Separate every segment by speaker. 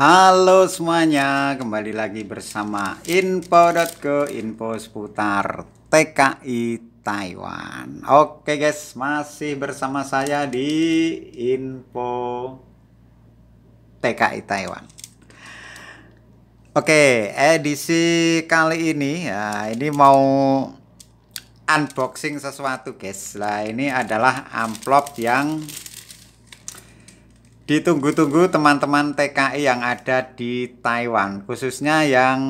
Speaker 1: Halo semuanya, kembali lagi bersama info.co info seputar TKI Taiwan. Oke guys, masih bersama saya di info TKI Taiwan. Oke, edisi kali ini ya, ini mau unboxing sesuatu guys. Nah, ini adalah amplop yang ditunggu-tunggu teman-teman TKI yang ada di Taiwan khususnya yang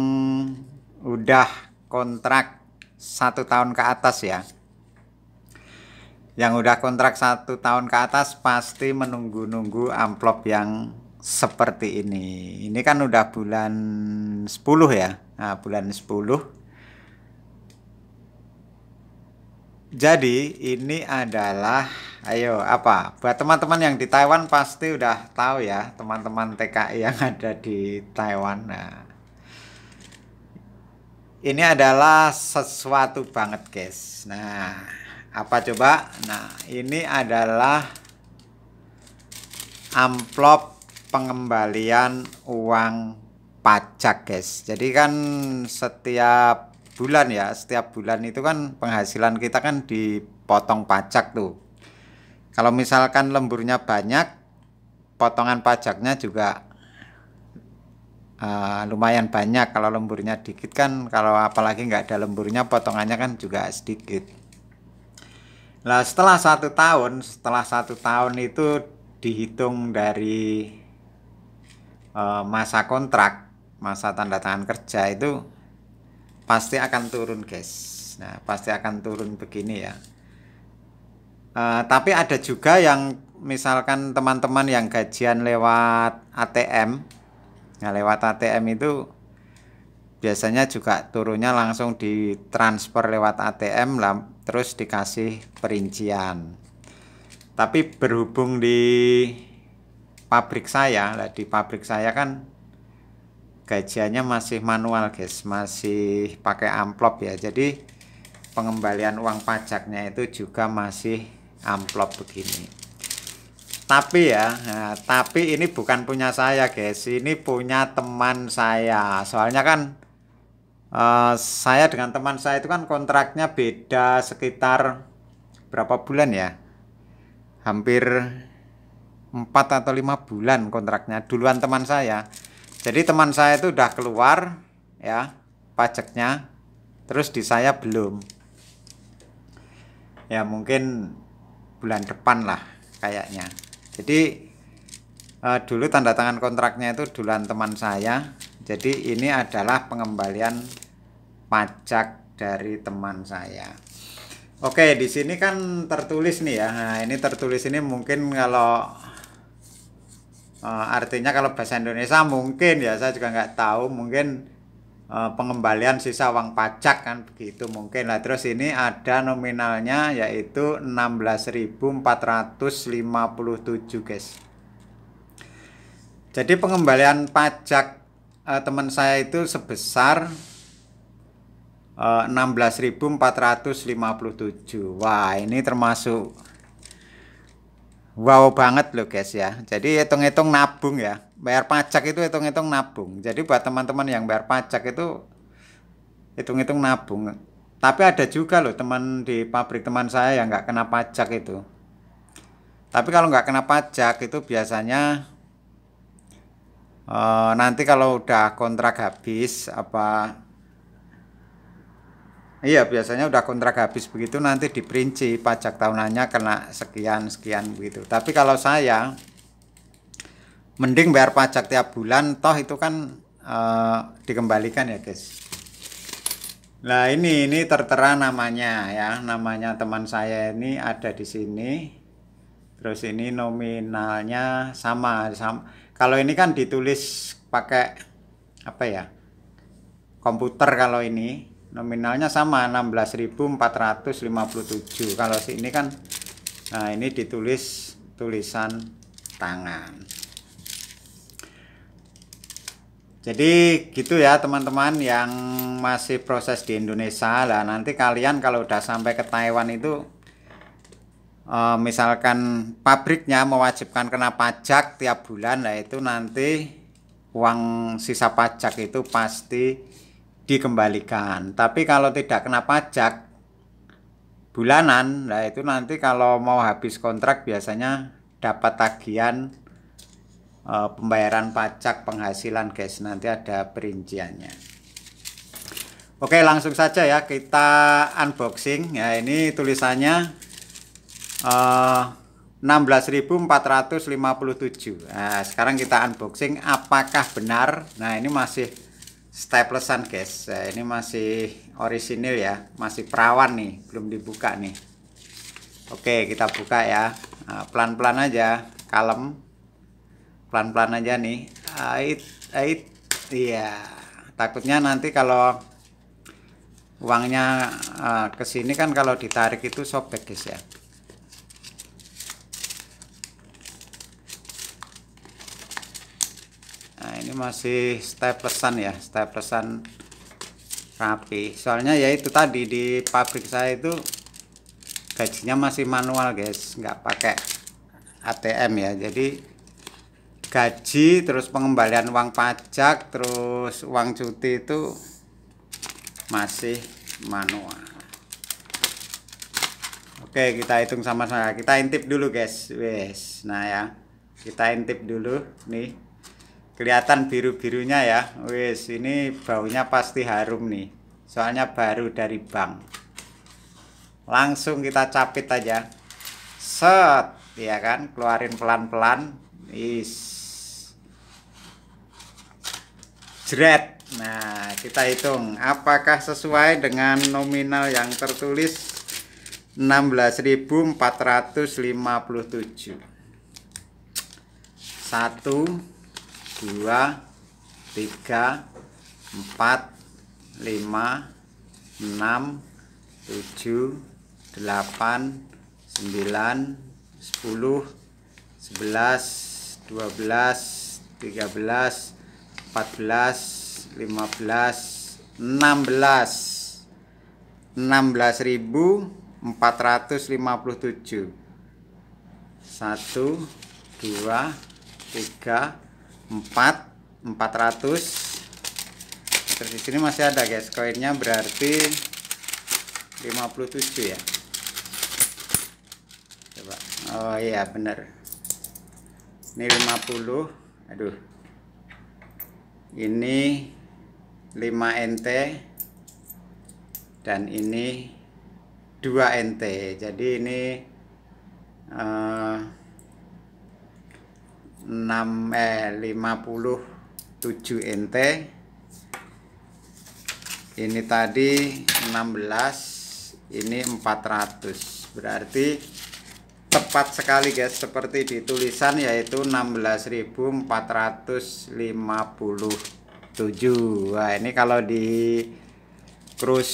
Speaker 1: udah kontrak satu tahun ke atas ya yang udah kontrak satu tahun ke atas pasti menunggu-nunggu amplop yang seperti ini ini kan udah bulan 10 ya nah, bulan 10 jadi ini adalah ayo apa buat teman-teman yang di Taiwan pasti udah tahu ya teman-teman TKI yang ada di Taiwan nah ini adalah sesuatu banget guys nah apa coba nah ini adalah amplop pengembalian uang pajak guys jadi kan setiap bulan ya setiap bulan itu kan penghasilan kita kan dipotong pajak tuh kalau misalkan lemburnya banyak, potongan pajaknya juga uh, lumayan banyak. Kalau lemburnya dikit kan, kalau apalagi nggak ada lemburnya, potongannya kan juga sedikit. Nah setelah satu tahun, setelah satu tahun itu dihitung dari uh, masa kontrak, masa tanda tangan kerja itu pasti akan turun guys. Nah pasti akan turun begini ya. Uh, tapi ada juga yang misalkan teman-teman yang gajian lewat ATM, nah lewat ATM itu biasanya juga turunnya langsung ditransfer lewat ATM lah, terus dikasih perincian. Tapi berhubung di pabrik saya, lah di pabrik saya kan gajiannya masih manual guys, masih pakai amplop ya. Jadi pengembalian uang pajaknya itu juga masih amplop begini tapi ya nah, tapi ini bukan punya saya guys ini punya teman saya soalnya kan uh, saya dengan teman saya itu kan kontraknya beda sekitar berapa bulan ya hampir 4 atau 5 bulan kontraknya duluan teman saya jadi teman saya itu udah keluar ya pajaknya terus di saya belum ya mungkin bulan depan lah kayaknya jadi uh, dulu tanda tangan kontraknya itu duluan teman saya jadi ini adalah pengembalian pajak dari teman saya Oke di sini kan tertulis nih ya nah, ini tertulis ini mungkin kalau uh, artinya kalau bahasa Indonesia mungkin ya saya juga nggak tahu mungkin Eh, pengembalian sisa uang pajak kan begitu mungkin lah terus ini ada nominalnya yaitu 16.457 guys jadi pengembalian pajak eh, teman saya itu sebesar eh, 16.457 wah ini termasuk wow banget loh guys ya. Jadi hitung-hitung nabung ya. Bayar pajak itu hitung-hitung nabung. Jadi buat teman-teman yang bayar pajak itu hitung-hitung nabung. Tapi ada juga loh teman di pabrik teman saya yang nggak kena pajak itu. Tapi kalau nggak kena pajak itu biasanya eh, nanti kalau udah kontrak habis apa Iya, biasanya udah kontrak habis begitu nanti diperinci pajak tahunannya kena sekian sekian begitu. Tapi kalau saya mending bayar pajak tiap bulan toh itu kan e, dikembalikan ya, guys. Nah, ini ini tertera namanya ya. Namanya teman saya ini ada di sini. Terus ini nominalnya sama sama. Kalau ini kan ditulis pakai apa ya? komputer kalau ini nominalnya sama 16.457 kalau sini kan nah ini ditulis tulisan tangan jadi gitu ya teman-teman yang masih proses di Indonesia lah nanti kalian kalau udah sampai ke Taiwan itu eh, misalkan pabriknya mewajibkan kena pajak tiap bulan lah itu nanti uang sisa pajak itu pasti dikembalikan. Tapi kalau tidak kena pajak bulanan, nah itu nanti kalau mau habis kontrak biasanya dapat tagihan e, pembayaran pajak penghasilan guys. Nanti ada perinciannya. Oke, langsung saja ya kita unboxing. Ya, ini tulisannya e, eh, 16.457. Nah, sekarang kita unboxing apakah benar. Nah, ini masih staplesan guys nah, ini masih orisinil ya masih perawan nih belum dibuka nih oke kita buka ya nah, pelan-pelan nah, aja kalem pelan-pelan aja nih ait ait iya takutnya nanti kalau uangnya uh, kesini kan kalau ditarik itu sobek guys ya masih staplesan ya staplesan rapi soalnya ya itu tadi di pabrik saya itu gajinya masih manual guys nggak pakai ATM ya jadi gaji terus pengembalian uang pajak terus uang cuti itu masih manual Oke kita hitung sama-sama kita intip dulu guys wes nah ya kita intip dulu nih kelihatan biru-birunya ya wis ini baunya pasti harum nih soalnya baru dari bank langsung kita capit aja set ya kan keluarin pelan-pelan is jret nah kita hitung apakah sesuai dengan nominal yang tertulis 16.457 satu dua tiga empat lima enam tujuh delapan sembilan sepuluh sebelas dua belas tiga belas empat belas lima belas enam belas enam belas ribu empat ratus lima puluh tujuh satu dua tiga 4 400 terus di sini masih ada guys koinnya berarti 57 ya coba oh iya bener ini 50 aduh ini 5 NT dan ini 2 NT jadi ini uh, 6 eh 57 nt ini tadi 16 ini 400 berarti tepat sekali guys seperti di tulisan yaitu 16.457 Wah ini kalau di krus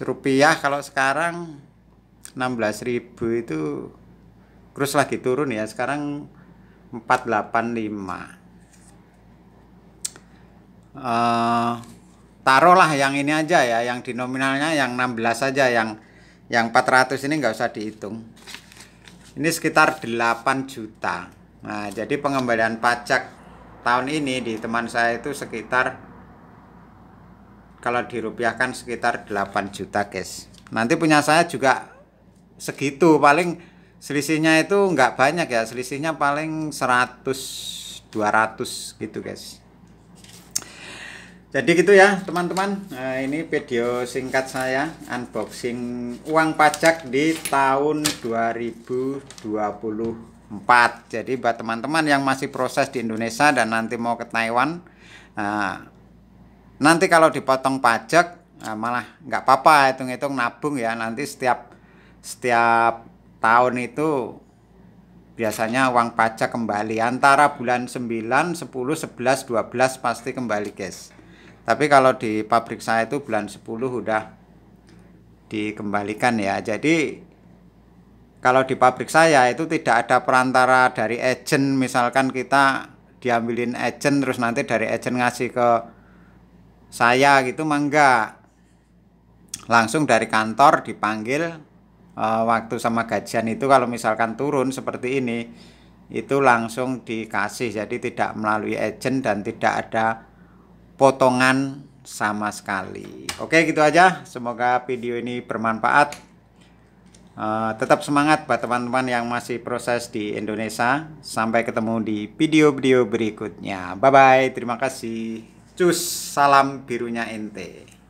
Speaker 1: rupiah kalau sekarang 16.000 itu krus lagi turun ya sekarang 485 uh, eh, taruhlah yang ini aja ya yang dinominalnya yang 16 saja yang yang 400 ini nggak usah dihitung ini sekitar 8 juta nah jadi pengembalian pajak tahun ini di teman saya itu sekitar kalau dirupiahkan sekitar 8 juta guys nanti punya saya juga segitu paling selisihnya itu nggak banyak ya selisihnya paling 100 200 gitu guys jadi gitu ya teman-teman nah, ini video singkat saya unboxing uang pajak di tahun 2024 jadi buat teman-teman yang masih proses di Indonesia dan nanti mau ke Taiwan nah, nanti kalau dipotong pajak nah, malah nggak apa-apa hitung-hitung nabung ya nanti setiap setiap tahun itu biasanya uang pajak kembali antara bulan 9, 10, 11, 12 pasti kembali guys tapi kalau di pabrik saya itu bulan 10 udah dikembalikan ya jadi kalau di pabrik saya itu tidak ada perantara dari agent misalkan kita diambilin agent terus nanti dari agent ngasih ke saya gitu mangga langsung dari kantor dipanggil Eh, waktu sama gajian itu kalau misalkan turun seperti ini itu langsung dikasih jadi tidak melalui agent dan tidak ada potongan sama sekali oke gitu aja semoga video ini bermanfaat uh, tetap semangat buat teman-teman yang masih proses di Indonesia sampai ketemu di video-video berikutnya bye bye terima kasih cus salam birunya ente